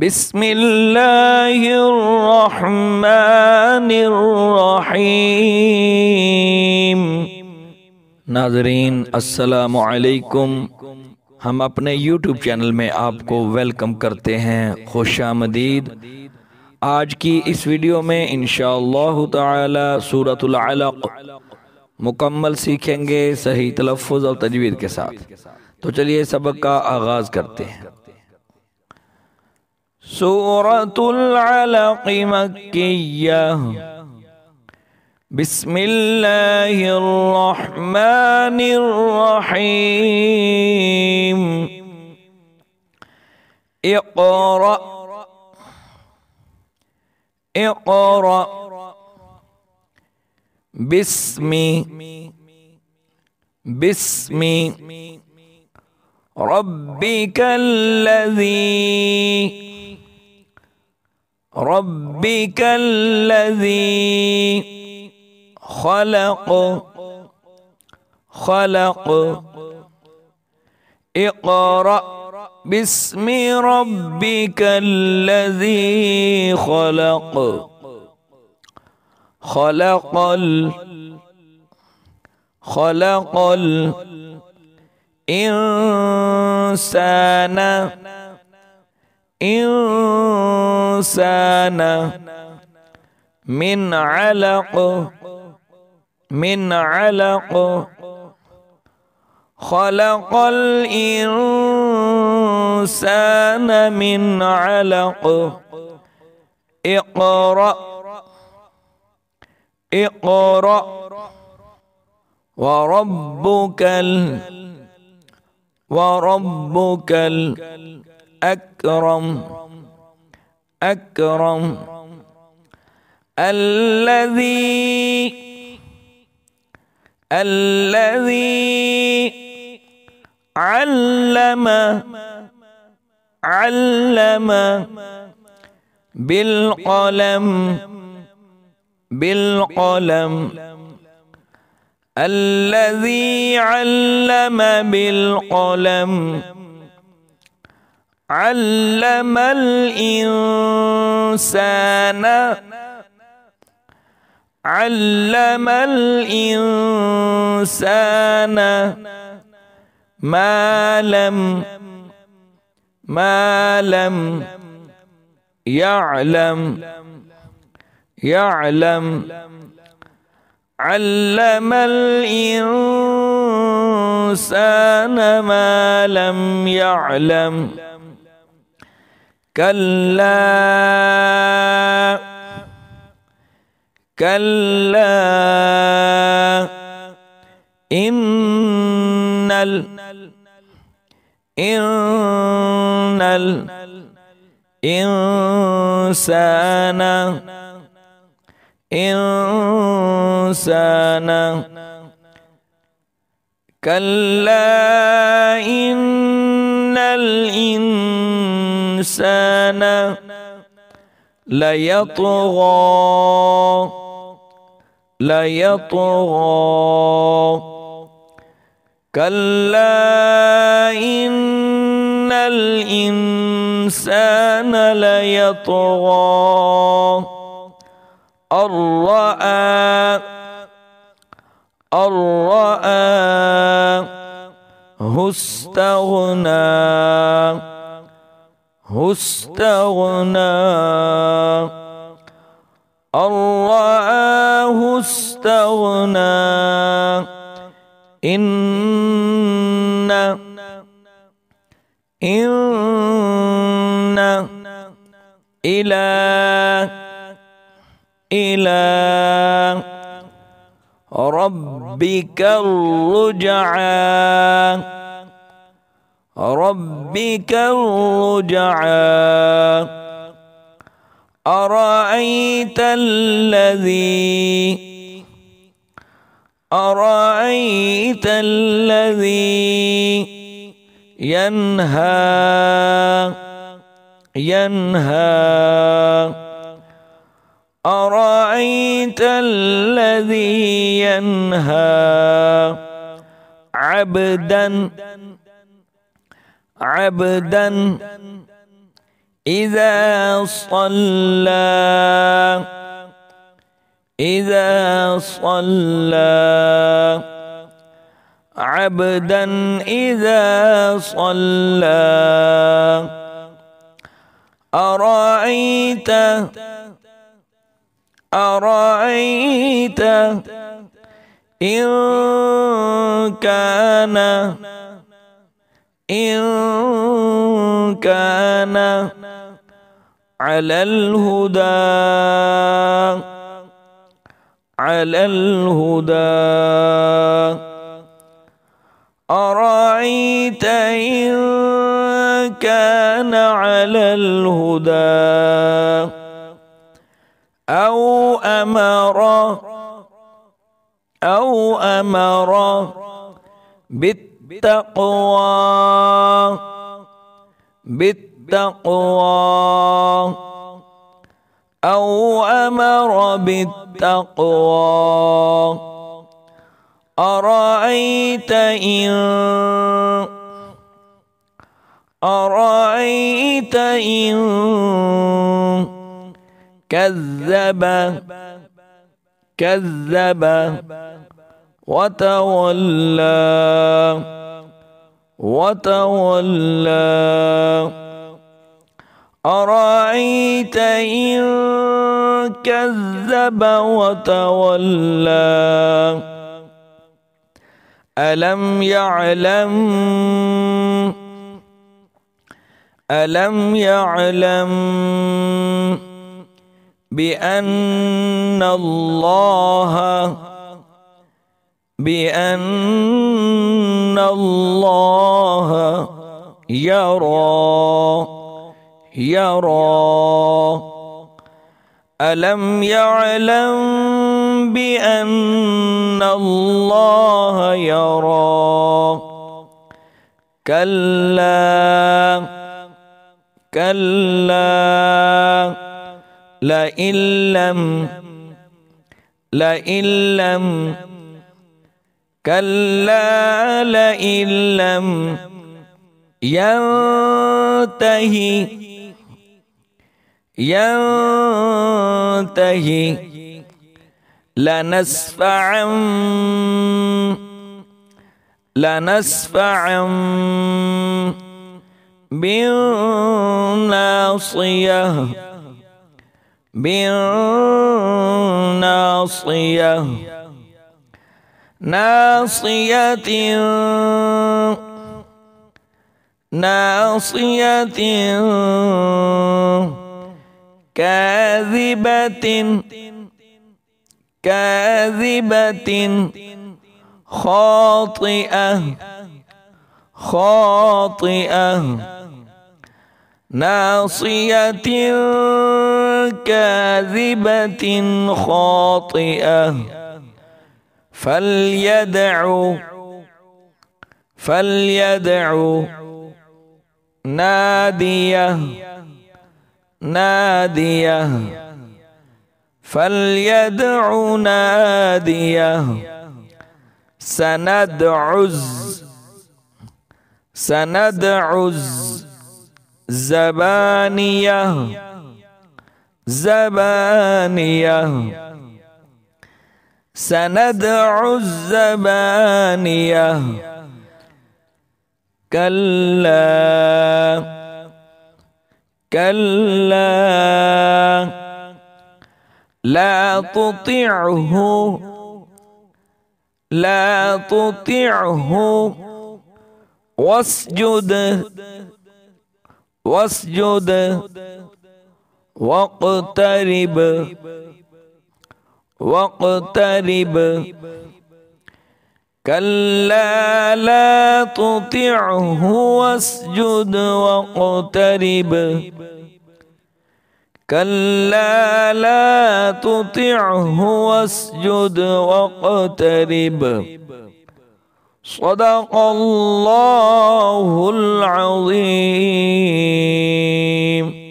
بسم اللہ الرحمن الرحیم ناظرین السلام علیکم ہم اپنے یوٹیوب چینل میں آپ کو ویلکم کرتے ہیں خوش آمدید آج کی اس ویڈیو میں انشاءاللہ تعالی سورة العلق مکمل سیکھیں گے صحیح تلفظ اور تجوید کے ساتھ تو چلیے سبق کا آغاز کرتے ہیں سورة العلق مكية بسم الله الرحمن الرحيم اقرأ اقرأ باسمي باسمي ربك الذي ربك الذي خلق خلق اقرأ باسم ربك الذي خلق خلق ال خلق ال إنسانا إنسانا من علق من علق خلق الإنسان من علق اقرأ اقرأ وربك الأكرم وربك الأكرم أكرم الذي الذي علم علم بالقلم بالقلم الذي علم بالقلم علم الإنسان علم الإنسان ما لم ما لم يعلم يعلم, يعلم علم الإنسان ما لم يعلم كلا كلا إن ال إن ال الإنسان إنسانا كلا إن الإنسان ليطغى ليطغى كلا إن الإنسان ليطغى الرأى الرأى استغنى استغنى الرآه استغنى إن إن إلى إلى ربك الرجعا ربك الرجعا أرأيت الذي أرأيت الذي ينهى ينهى أرأيت الذي ينهى عبدا عبدا إذا صلى إذا صلى عبدا إذا صلى أرأيت أرأيت إن كان إن كان على الهدى على الهدى أرأيت إن كان على الهدى أو أمر أو أمر بالتقوى بالتقوى أو أمر بالتقوى أرأيت إن أرأيت إن كذب كذب وتولى وتولى أرأيت إن كذب وتولى ألم يعلم ألم يعلم بأن الله بأن الله يرى يرى ألم يعلم بأن الله يرى كلا كلا لئن لم لئن لم كلا لئن لم ينتهي ينتهي لنسفعا لنسفعا بالناصيه بالناصية ناصية ناصية كاذبة كاذبة خاطئة خاطئة ناصية كاذبة خاطئة فليدع فليدع ناديه ناديه فليدع ناديه سندعز سندعز زبانية زبانية سندعو الزبانية كلا كلا لا تطعه لا تطعه واسجد واسجد واقترب واقترب كلا لا تطعه واسجد واقترب كلا لا تطعه واسجد واقترب صدق الله العظيم